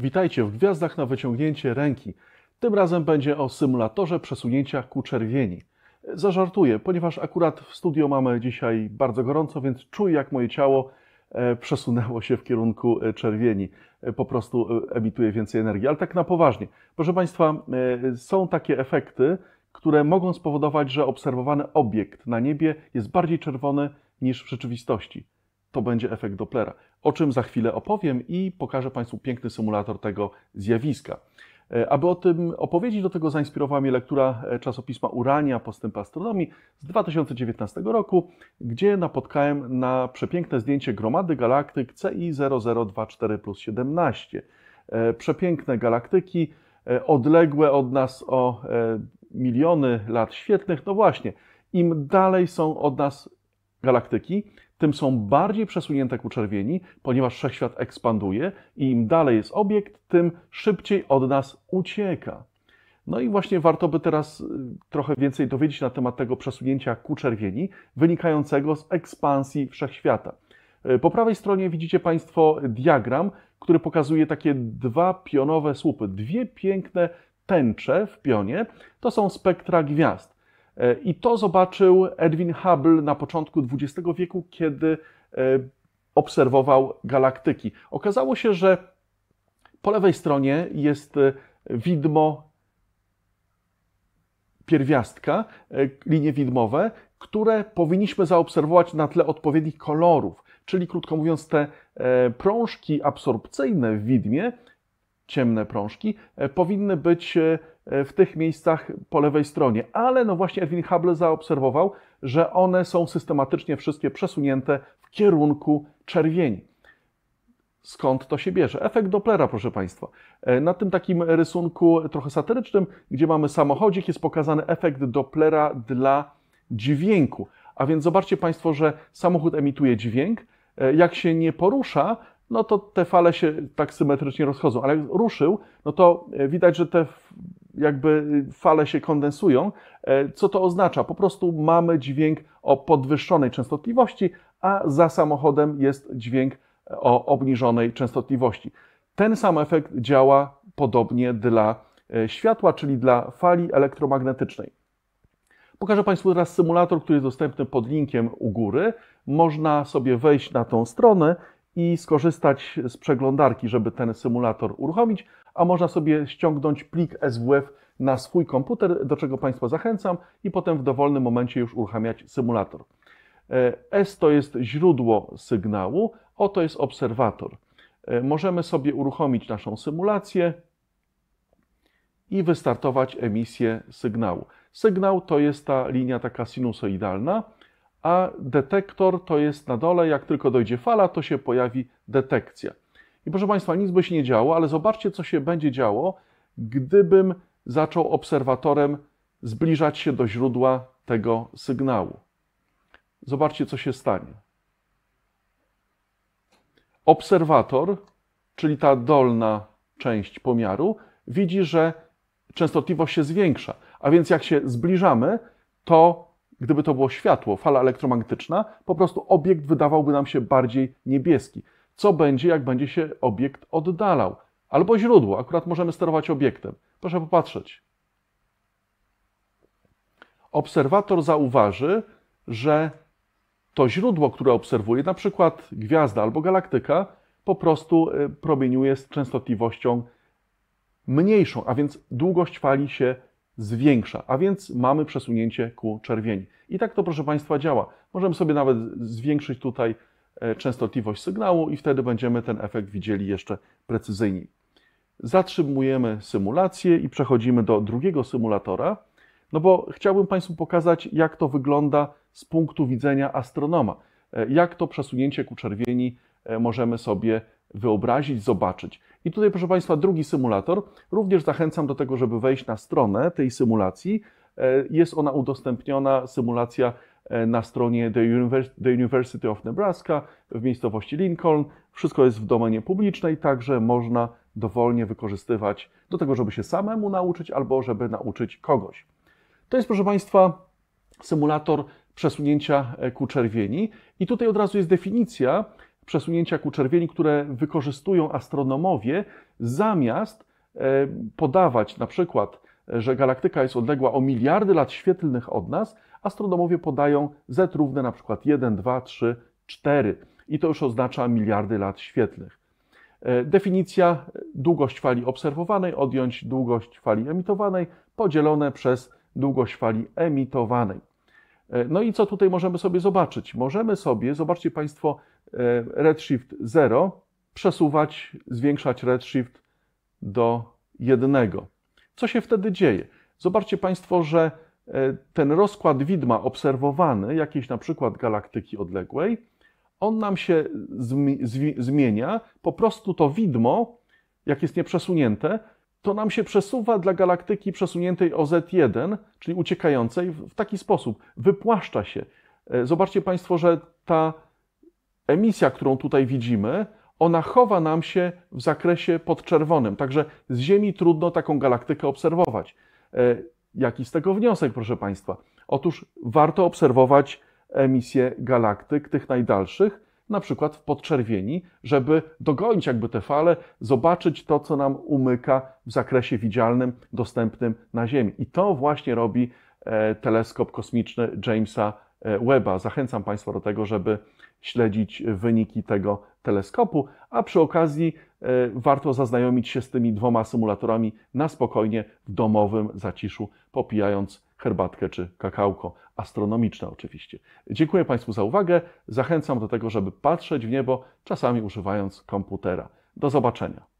Witajcie w Gwiazdach na wyciągnięcie ręki. Tym razem będzie o symulatorze przesunięcia ku czerwieni. Zażartuję, ponieważ akurat w studio mamy dzisiaj bardzo gorąco, więc czuję jak moje ciało e, przesunęło się w kierunku e, czerwieni. E, po prostu emituje więcej energii, ale tak na poważnie. Proszę Państwa, są takie efekty, które mogą spowodować, że obserwowany obiekt na niebie jest bardziej czerwony niż w rzeczywistości to będzie efekt Dopplera, o czym za chwilę opowiem i pokażę Państwu piękny symulator tego zjawiska. E, aby o tym opowiedzieć, do tego zainspirowała mnie lektura e, czasopisma Urania Postęp Astronomii z 2019 roku, gdzie napotkałem na przepiękne zdjęcie gromady galaktyk CI0024 17. E, przepiękne galaktyki, odległe od nas o miliony lat świetlnych. No właśnie, im dalej są od nas galaktyki, tym są bardziej przesunięte ku czerwieni, ponieważ wszechświat ekspanduje i im dalej jest obiekt, tym szybciej od nas ucieka. No i właśnie warto by teraz y, trochę więcej dowiedzieć na temat tego przesunięcia ku czerwieni, wynikającego z ekspansji wszechświata. Y, po prawej stronie widzicie Państwo diagram, który pokazuje takie dwa pionowe słupy, dwie piękne tęcze w pionie. To są spektra gwiazd. E, I to zobaczył Edwin Hubble na początku XX wieku, kiedy e, obserwował galaktyki. Okazało się, że po lewej stronie jest e, widmo pierwiastka, linie widmowe, które powinniśmy zaobserwować na tle odpowiednich kolorów. Czyli krótko mówiąc, te prążki absorpcyjne w widmie ciemne prążki, e, powinny być e, e, w tych miejscach po lewej stronie. Ale no właśnie Edwin Hubble zaobserwował, że one są systematycznie wszystkie przesunięte w kierunku czerwieni. Skąd to się bierze? Efekt Dopplera, proszę Państwa. Na tym takim rysunku trochę satyrycznym, gdzie mamy samochodzik, jest pokazany efekt Dopplera dla dźwięku. A więc zobaczcie Państwo, że samochód emituje dźwięk. Jak się nie porusza, no to te fale się tak symetrycznie rozchodzą. Ale jak ruszył, no to e, widać, że te jakby y, fale się kondensują. E, co to oznacza? Po prostu mamy dźwięk o podwyższonej częstotliwości, a za samochodem jest dźwięk e, o obniżonej częstotliwości. Ten sam efekt działa podobnie dla światła, czyli dla fali elektromagnetycznej. Pokażę Państwu teraz symulator, który jest dostępny pod linkiem u góry. Można sobie wejść na tą stronę i skorzystać z przeglądarki, żeby ten symulator uruchomić, a można sobie ściągnąć plik SWF na swój komputer, do czego Państwa zachęcam, i potem w dowolnym momencie już uruchamiać symulator. E, S to jest źródło sygnału, O to jest obserwator. E, możemy sobie uruchomić naszą symulację i wystartować emisję sygnału. Sygnał to jest ta linia taka sinusoidalna a detektor to jest na dole, jak tylko dojdzie fala, to się pojawi detekcja. I proszę Państwa, nic by się nie działo, ale zobaczcie, co się będzie działo, gdybym zaczął obserwatorem zbliżać się do źródła tego sygnału. Zobaczcie, co się stanie. Obserwator, czyli ta dolna część pomiaru, widzi, że częstotliwość się zwiększa. A więc jak się zbliżamy, to Gdyby to było światło, fala elektromagnetyczna, po prostu obiekt wydawałby nam się bardziej niebieski. Co będzie, jak będzie się obiekt oddalał? Albo źródło, akurat możemy sterować obiektem. Proszę popatrzeć. Obserwator zauważy, że to źródło, które obserwuje, na przykład gwiazda albo galaktyka, po prostu y, promieniuje z częstotliwością mniejszą, a więc długość fali się zwiększa, a więc mamy przesunięcie ku czerwieni. I tak to, proszę Państwa, działa. Możemy sobie nawet zwiększyć tutaj e, częstotliwość sygnału i wtedy będziemy ten efekt widzieli jeszcze precyzyjniej. Zatrzymujemy symulację i przechodzimy do drugiego symulatora, no bo chciałbym Państwu pokazać, jak to wygląda z punktu widzenia astronoma. E, jak to przesunięcie ku czerwieni e, możemy sobie wyobrazić, zobaczyć. I tutaj, proszę Państwa, drugi symulator. Również zachęcam do tego, żeby wejść na stronę tej symulacji. E, jest ona udostępniona, symulacja e, na stronie The University of Nebraska w miejscowości Lincoln. Wszystko jest w domenie publicznej, także można dowolnie wykorzystywać do tego, żeby się samemu nauczyć albo żeby nauczyć kogoś. To jest, proszę Państwa, symulator przesunięcia e, ku czerwieni. I tutaj od razu jest definicja, przesunięcia ku czerwieni, które wykorzystują astronomowie, zamiast e, podawać na przykład, że galaktyka jest odległa o miliardy lat świetlnych od nas, astronomowie podają z równe na przykład 1, 2, 3, 4 i to już oznacza miliardy lat świetlnych. E, definicja e, długość fali obserwowanej odjąć długość fali emitowanej podzielone przez długość fali emitowanej. E, no i co tutaj możemy sobie zobaczyć? Możemy sobie, zobaczcie Państwo, e, redshift 0 przesuwać, zwiększać redshift do 1. Co się wtedy dzieje? Zobaczcie Państwo, że e, ten rozkład widma obserwowany, jakiejś na przykład galaktyki odległej, on nam się zmienia, po prostu to widmo, jak jest nieprzesunięte, to nam się przesuwa dla galaktyki przesuniętej o Z1, czyli uciekającej, w taki sposób. Wypłaszcza się. E, zobaczcie Państwo, że ta emisja, którą tutaj widzimy, ona chowa nam się w zakresie podczerwonym. Także z Ziemi trudno taką galaktykę obserwować. E, jaki z tego wniosek, proszę Państwa? Otóż warto obserwować emisję galaktyk, tych najdalszych, na przykład w podczerwieni, żeby dogonić jakby te fale, zobaczyć to, co nam umyka w zakresie widzialnym, dostępnym na Ziemi. I to właśnie robi e, teleskop kosmiczny Jamesa e, Webba. Zachęcam Państwa do tego, żeby śledzić wyniki tego teleskopu, a przy okazji e, warto zaznajomić się z tymi dwoma symulatorami na spokojnie w domowym zaciszu, popijając herbatkę czy kakałko. Astronomiczne oczywiście. Dziękuję Państwu za uwagę. Zachęcam do tego, żeby patrzeć w niebo, czasami używając komputera. Do zobaczenia.